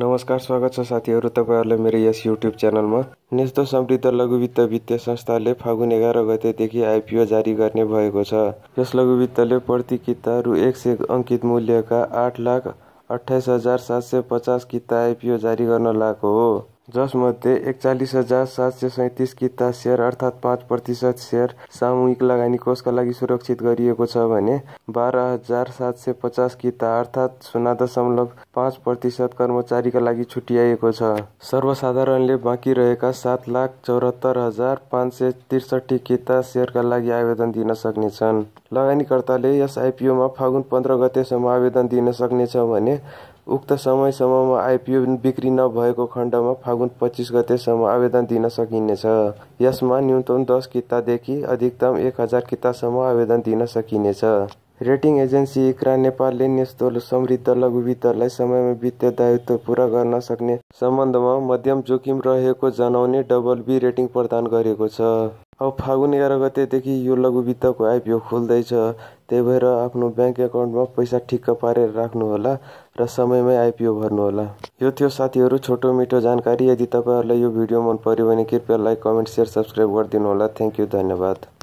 नमस्कार स्वागत छ साथीहरू तपाईँहरूलाई मेरो यस युट्युब च्यानलमा नेस्तो समृद्ध लघुवित्त वित्तीय संस्थाले फागुन एघार गतेदेखि आइपिओ जारी गर्ने भएको छ यस लघुवित्तले प्रति किता रु एक सय अङ्कित मूल्यका आठ लाख अठाइस हजार सात सय पचास किता आइपिओ जारी गर्न लागेको हो जसमध्ये एकचालिस हजार सात सय सैँतिस किता सेयर अर्थात् पाँच प्रतिशत सेयर सामूहिक लगानी कोषका लागि सुरक्षित गरिएको छ भने बाह्र हजार सात सय पचास किता अर्थात् शून्य दशमलव पाँच प्रतिशत कर्मचारीका लागि छुट्याइएको छ सर्वसाधारणले बाँकी रहेका सात लाख चौरात्तर हजार पाँच सय त्रिसठी किता सेयरका लागि आवेदन दिन सक्नेछन् लगानीकर्ताले यस आइपिओमा फागुन पन्ध्र गतेसम्म आवेदन दिन सक्नेछ भने उक्त समयसम्ममा आइपिओ बिक्री नभएको खण्डमा फागुन पच्चिस गतेसम्म आवेदन दिन सकिनेछ यसमा न्यूनतम दस कितादेखि अधिकतम एक हजार कितासम्म आवेदन दिन सकिनेछ रेटिङ एजेन्सी इक्रा नेपालले यस्तो समृद्ध लघु वित्तलाई समयमा वित्तीय दायित्व पुरा गर्न सक्ने सम्बन्धमा मध्यम जोखिम रहेको जनाउने डबल बी रेटिङ प्रदान गरेको छ अब फागुन एघार गतेदेखि यो लघु वित्तको आइपिओ खोल्दैछ त्यही भएर आफ्नो ब्याङ्क एकाउन्टमा पैसा ठिक्क पारेर राख्नुहोला र समयमै आइपिओ भर्नुहोला यो थियो साथीहरू छोटो मिठो जानकारी यदि तपाईँहरूलाई यो भिडियो मन पऱ्यो भने कृपया लाइक कमेन्ट सेयर सब्सक्राइब गरिदिनु होला थ्याङ्क यू धन्यवाद